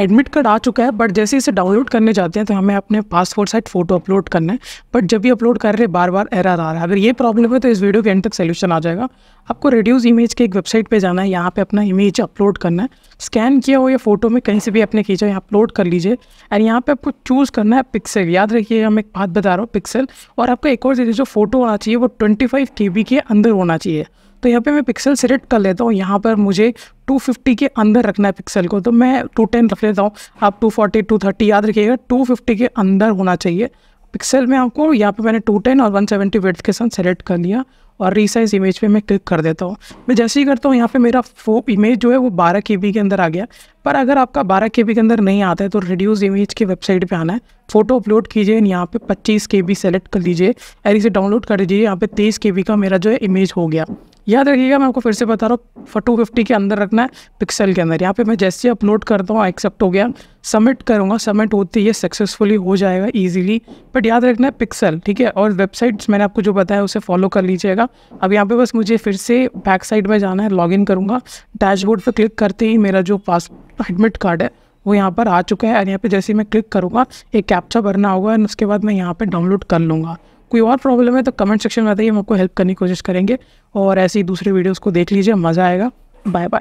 admit card आ चुका है but जैसे इसे डाउनलोड करने जाते हैं तो हमें अपने पासपोर्ट साइज फोटो अपलोड करना है बट जब भी अपलोड कर रहे बार बार एरर आ रहा है अगर ये प्रॉब्लम है तो इस वीडियो के एंड तक सोल्यूशन आ जाएगा आपको रिड्यूस इमेज के एक वेबसाइट पे जाना है यहाँ पे अपना इमेज अपलोड करना है स्कैन किया हुआ या फोटो में कहीं से भी अपने खींचा यहाँ अपलोड कर लीजिए एंड यहाँ पे आपको चूज़ करना है पिक्सल याद रखिए हम एक बात बता रहा हूँ पिक्सल और आपका एक और जो फोटो होना चाहिए वो ट्वेंटी फाइव के बी के अंदर होना चाहिए तो यहाँ पे मैं पिक्सल सेलेक्ट कर लेता हूँ यहाँ पर मुझे 250 के अंदर रखना है पिक्सल को तो मैं 210 रख लेता हूँ आप 240 230 याद रखिएगा 250 के अंदर होना चाहिए पिक्सल में आपको यहाँ पे मैंने 210 और 170 सेवेंटी वेट के साथ सेलेक्ट कर लिया और रीसाइज इमेज पे मैं क्लिक कर देता हूँ मैं जैसे ही करता हूँ यहाँ पे मेरा फो इमेज जो है वो 12 के के अंदर आ गया पर अगर आपका 12 के के अंदर नहीं आता है तो रिड्यूस इमेज की वेबसाइट पे आना है फ़ोटो अपलोड कीजिए यहाँ पे 25 के बी सेलेक्ट कर लीजिए और इसे डाउनलोड कर लीजिए यहाँ पे 23 के का मेरा जो है इमेज हो गया याद रखिएगा मैं आपको फिर से बता रहा हूँ टू फिफ्टी के अंदर रखना है पिक्सल के अंदर यहाँ पे मैं जैसे अपलोड करता हूँ एक्सेप्ट हो गया सबमिट करूँगा सबमिट होते ही सक्सेसफुली हो जाएगा ईजिली बट याद रखना है पिक्सल ठीक है और वेबसाइट्स मैंने आपको जो बताया उसे फॉलो कर लीजिएगा अब यहाँ पे बस मुझे फिर से बैक साइड में जाना है लॉगिन करूँगा डैशबोर्ड पर क्लिक करते ही मेरा जो पास एडमिट कार्ड है वो यहाँ पर आ चुका है और यहाँ पर जैसे मैं क्लिक करूँगा एक कैप्चा भरना होगा और उसके बाद मैं यहाँ पर डाउनलोड कर लूँगा कोई और प्रॉब्लम है तो कमेंट सेक्शन में बताइए हम आपको हेल्प करने की कोशिश करेंगे और ऐसे ही दूसरे वीडियोज़ को देख लीजिए मज़ा आएगा बाय बाय